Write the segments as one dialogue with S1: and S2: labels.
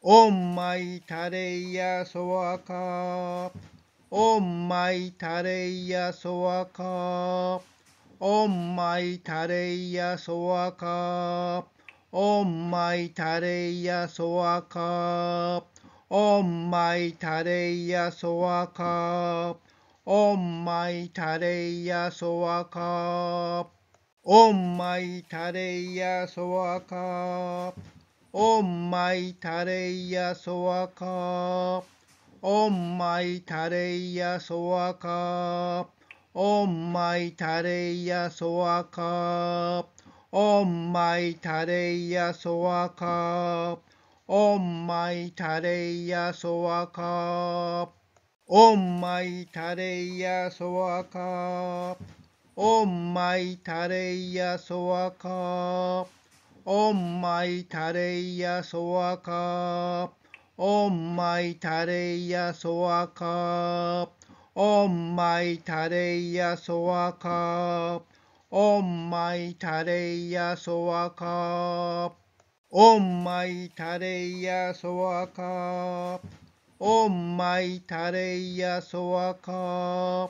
S1: オンマイタレイヤソワカオンマイタレイヤソワカオンマイタレイヤソワカオンマイタレイヤソワカオンマイタレイヤソワカオンマイタレイヤソワカオンマイタレイヤソワカオンマイタレイヤソワカオンマイタレイヤソワカオンマイタレイヤソワカオンマイタレイヤソワカオンマイタレイヤソワカオンマイタレイヤソワカオンマイタレイヤソワカ Om Mai Tareya Soaka Om Mai Tareya Soaka Om Mai Tareya Soaka Om Mai Tareya Soaka Om Mai Tareya Soaka Om Mai Tareya Soaka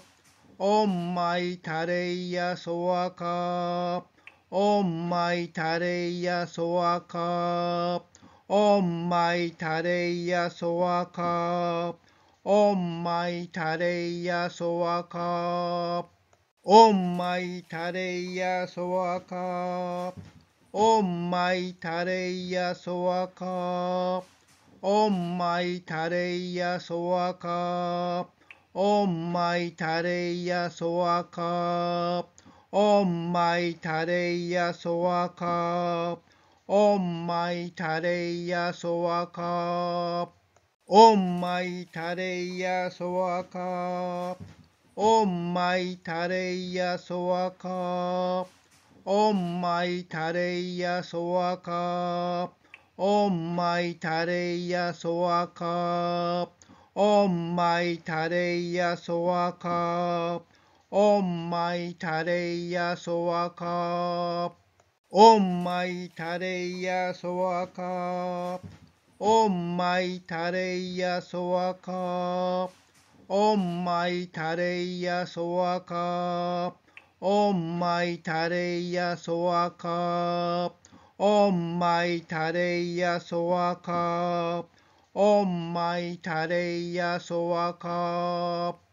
S1: Om Mai Tareya Soaka オンマイタレイヤソワカオンマイタレイヤまいたれやそわか。おイヤソワカオンマイタレイヤソワカオンマイタレイヤソワカオンマイタレイヤソワカオンマイタレイヤソワカマイタレイヤソワカオンマイタレイヤソワカオンマイタレイヤソワカオンマイタレイヤソワカオンマイタレイヤソワカオンマイタレヤソワカオンマイタレヤソワカオンマイタレヤソワカオンマイタレヤソワカオンマイタレヤソワカオンマイタレヤソワカオンマイタレヤソワカオンマイタレヤソワカオンマイタレヤソワカ